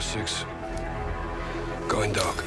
Six. Going dark.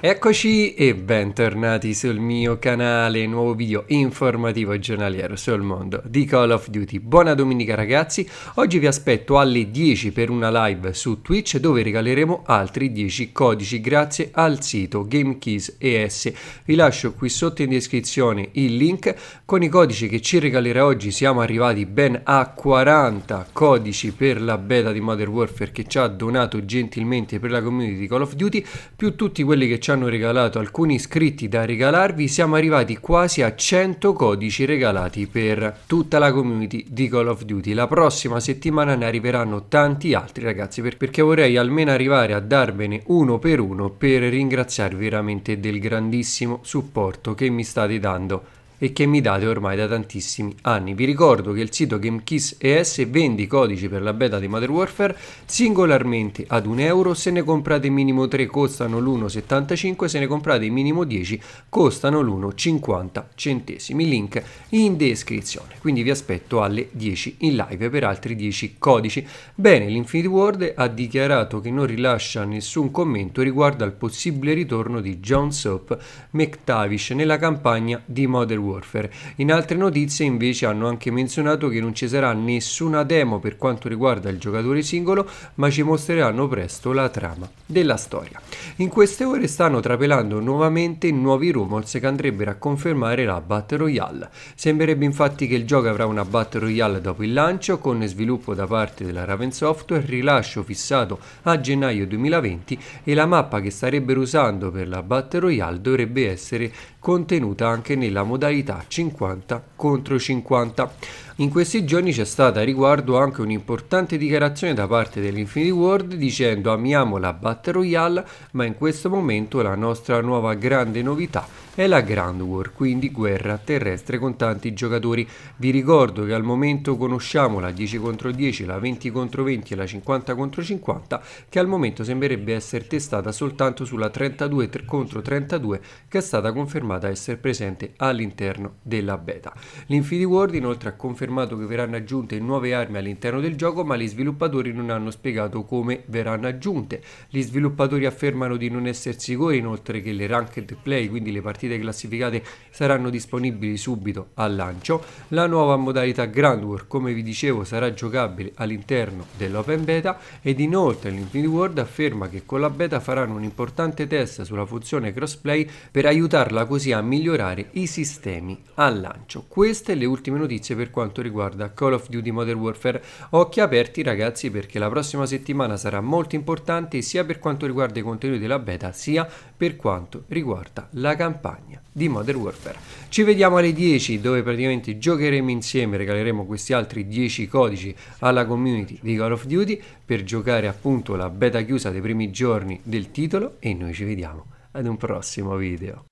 Eccoci e bentornati sul mio canale, nuovo video informativo giornaliero sul mondo di Call of Duty. Buona domenica ragazzi, oggi vi aspetto alle 10 per una live su Twitch dove regaleremo altri 10 codici grazie al sito GameKeys ES. Vi lascio qui sotto in descrizione il link, con i codici che ci regalerà oggi siamo arrivati ben a 40 codici per la beta di Modern Warfare che ci ha donato gentilmente per la community di Call of Duty, più tutti quelli che ci hanno regalato alcuni iscritti da regalarvi siamo arrivati quasi a 100 codici regalati per tutta la community di Call of Duty. La prossima settimana ne arriveranno tanti altri ragazzi perché vorrei almeno arrivare a darvene uno per uno per ringraziarvi veramente del grandissimo supporto che mi state dando e che mi date ormai da tantissimi anni. Vi ricordo che il sito GameKiss ES vende i codici per la beta di Modern Warfare singolarmente ad un euro, se ne comprate minimo 3 costano l'1,75, se ne comprate minimo 10 costano l'1,50 centesimi. Link in descrizione, quindi vi aspetto alle 10 in live per altri 10 codici. Bene, l'Infinity Ward ha dichiarato che non rilascia nessun commento riguardo al possibile ritorno di John Soap McTavish nella campagna di Modern Warfare Warfare. In altre notizie invece hanno anche menzionato che non ci sarà nessuna demo per quanto riguarda il giocatore singolo, ma ci mostreranno presto la trama della storia. In queste ore stanno trapelando nuovamente nuovi rumors che andrebbero a confermare la Battle Royale. Sembrerebbe infatti che il gioco avrà una Battle Royale dopo il lancio con sviluppo da parte della Raven Software, rilascio fissato a gennaio 2020 e la mappa che starebbero usando per la Battle Royale dovrebbe essere contenuta anche nella modalità 50 contro 50. In questi giorni c'è stata a riguardo anche un'importante dichiarazione da parte dell'Infinity World dicendo amiamo la Battle Royale ma in questo momento la nostra nuova grande novità è la Grand War, quindi guerra terrestre con tanti giocatori. Vi ricordo che al momento conosciamo la 10 contro 10, la 20 contro 20 e la 50 contro 50, che al momento sembrerebbe essere testata soltanto sulla 32 contro 32 che è stata confermata essere presente all'interno della beta. L'Infinity World inoltre ha confermato che verranno aggiunte nuove armi all'interno del gioco, ma gli sviluppatori non hanno spiegato come verranno aggiunte. Gli sviluppatori affermano di non essere sicuri inoltre che le ranked play, quindi le partite partite classificate saranno disponibili subito al lancio. La nuova modalità Grand War, come vi dicevo, sarà giocabile all'interno dell'Open Beta ed inoltre l'Infinity World afferma che con la beta faranno un importante test sulla funzione crossplay per aiutarla così a migliorare i sistemi al lancio. Queste le ultime notizie per quanto riguarda Call of Duty Modern Warfare. Occhi aperti ragazzi perché la prossima settimana sarà molto importante sia per quanto riguarda i contenuti della beta sia per quanto riguarda la campagna campagna di Modern Warfare. Ci vediamo alle 10 dove praticamente giocheremo insieme, regaleremo questi altri 10 codici alla community di Call of Duty per giocare appunto la beta chiusa dei primi giorni del titolo e noi ci vediamo ad un prossimo video.